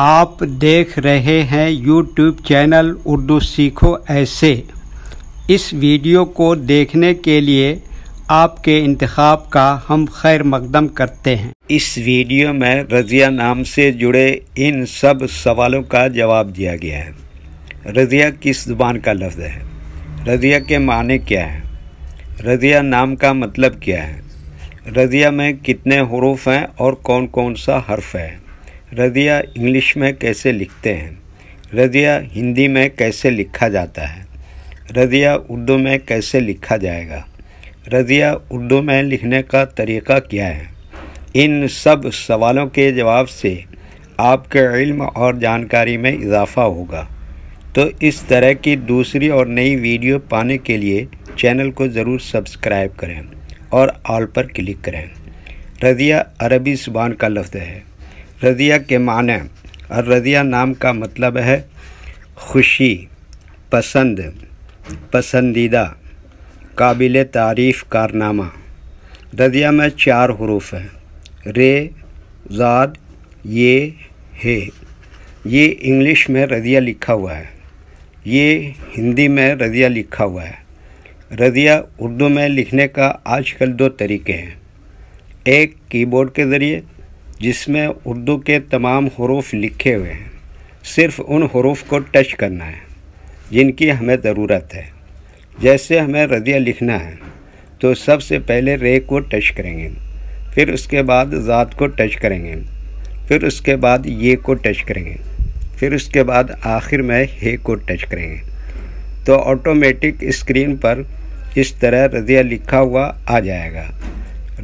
आप देख रहे हैं यूट्यूब चैनल उर्दू सीखो ऐसे इस वीडियो को देखने के लिए आपके इंतखब का हम खैर मकदम करते हैं इस वीडियो में रज़िया नाम से जुड़े इन सब सवालों का जवाब दिया गया है रज़िया किस ज़ुबान का लफ्ज़ है रज़िया के माने क्या है रज़िया नाम का मतलब क्या है रज़िया में कितने हरूफ हैं और कौन कौन सा हर्फ है रदिया इंग्लिश में कैसे लिखते हैं रदिया हिंदी में कैसे लिखा जाता है रदिया उर्दू में कैसे लिखा जाएगा रदिया उर्दू में लिखने का तरीका क्या है इन सब सवालों के जवाब से आपके इल्म और जानकारी में इजाफ़ा होगा तो इस तरह की दूसरी और नई वीडियो पाने के लिए चैनल को ज़रूर सब्सक्राइब करें और ऑल पर क्लिक करें रदिया अरबी ज़ुबान का लफ्ज़ है रज़िया के माने और रज़िया नाम का मतलब है खुशी पसंद पसंदीदा काबिल तारीफ़ कारनामा रज़िया में चार हरूफ हैं रे ज़ाद ये हे ये इंग्लिश में रज़िया लिखा हुआ है ये हिंदी में रज़िया लिखा हुआ है रज़िया उर्दू में लिखने का आजकल दो तरीके हैं एक कीबोर्ड के ज़रिए जिसमें उर्दू के तमाम हरूफ लिखे हुए हैं सिर्फ उन हरूफ को टच करना है जिनकी हमें ज़रूरत है जैसे हमें रदिया लिखना है तो सबसे पहले रे को टच करेंगे फिर उसके बाद ज़ात को टच करेंगे फिर उसके बाद ये को टच करेंगे फिर उसके बाद आखिर में हे को टच करेंगे तो ऑटोमेटिक स्क्रीन पर इस तरह रदिया लिखा हुआ आ जाएगा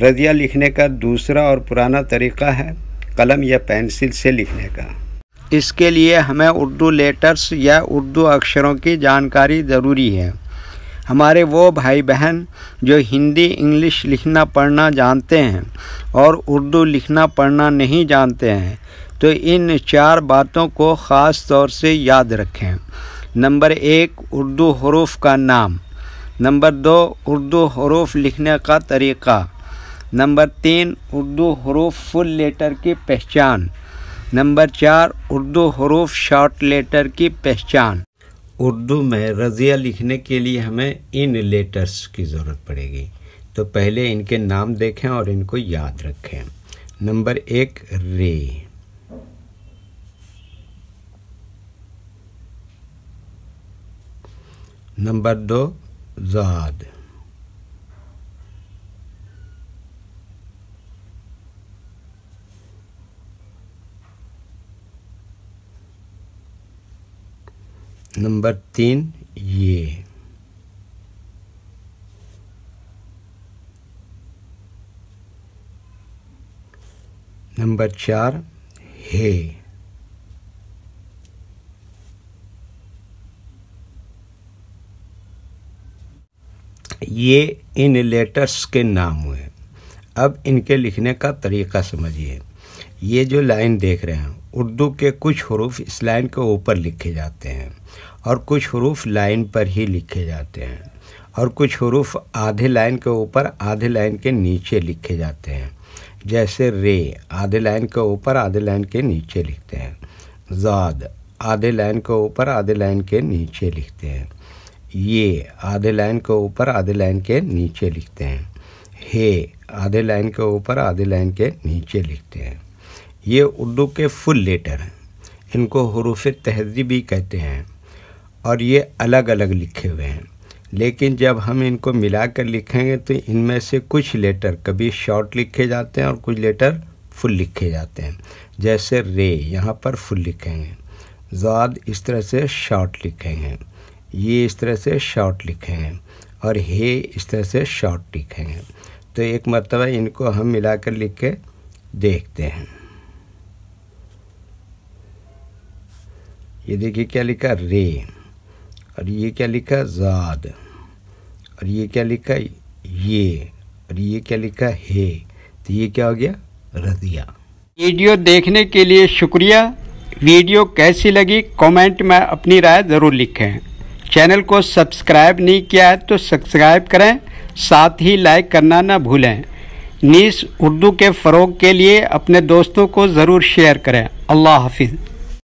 रजिया लिखने का दूसरा और पुराना तरीक़ा है कलम या पेंसिल से लिखने का इसके लिए हमें उर्दू लेटर्स या उर्दू अक्षरों की जानकारी ज़रूरी है हमारे वो भाई बहन जो हिंदी इंग्लिश लिखना पढ़ना जानते हैं और उर्दू लिखना पढ़ना नहीं जानते हैं तो इन चार बातों को ख़ास तौर से याद रखें नंबर एक उर्दू हरूफ का नाम नंबर दो उर्दू हरूफ लिखने का तरीक़ा नंबर तीन उर्दू हरूफ फुल लेटर की पहचान नंबर चार उर्दू हरूफ शॉर्ट लेटर की पहचान उर्दू में रज़िया लिखने के लिए हमें इन लेटर्स की ज़रूरत पड़ेगी तो पहले इनके नाम देखें और इनको याद रखें नंबर एक रे नंबर दो ज़ाद नंबर तीन ये नंबर चार हे ये इन लेटर्स के नाम हुए अब इनके लिखने का तरीका समझिए ये जो लाइन देख रहे हैं उर्दू के कुछ हरूफ इस लाइन के ऊपर लिखे जाते हैं और कुछ हरूफ लाइन पर ही लिखे जाते हैं और कुछ हरूफ आधे लाइन के ऊपर आधे लाइन के नीचे लिखे जाते हैं जैसे रे आधे लाइन के ऊपर आधे लाइन के नीचे लिखते हैं ज़ाद आधे लाइन के ऊपर आधे लाइन के नीचे लिखते हैं ये आधे लाइन के ऊपर आधे लाइन के नीचे लिखते हैं हे आधे लाइन के ऊपर आधे लाइन के नीचे लिखते हैं ये उर्दू के फुल लेटर हैं इनको हरूफ तहजीबी कहते हैं और ये अलग अलग लिखे हुए हैं लेकिन जब हम इनको मिला कर लिखेंगे तो इनमें से कुछ लेटर कभी शॉर्ट लिखे जाते हैं और कुछ लेटर फुल लिखे जाते हैं जैसे रे यहाँ पर फुल लिखेंगे ज़ाद इस तरह से शॉर्ट लिखेंगे ये इस तरह से शॉर्ट लिखेंगे और हे इस तरह से शॉर्ट लिखेंगे तो एक मरतबा इनको हम मिलाकर लिख के देखते हैं ये देखिए क्या लिखा रे और ये क्या लिखा ज़ाद और ये क्या लिखा ये और ये क्या लिखा हे तो ये क्या हो गया रदिया वीडियो देखने के लिए शुक्रिया वीडियो कैसी लगी कमेंट में अपनी राय ज़रूर लिखें चैनल को सब्सक्राइब नहीं किया है तो सब्सक्राइब करें साथ ही लाइक करना ना भूलें नीस उर्दू के फ़रोग के लिए अपने दोस्तों को ज़रूर शेयर करें अल्लाह हाफिज़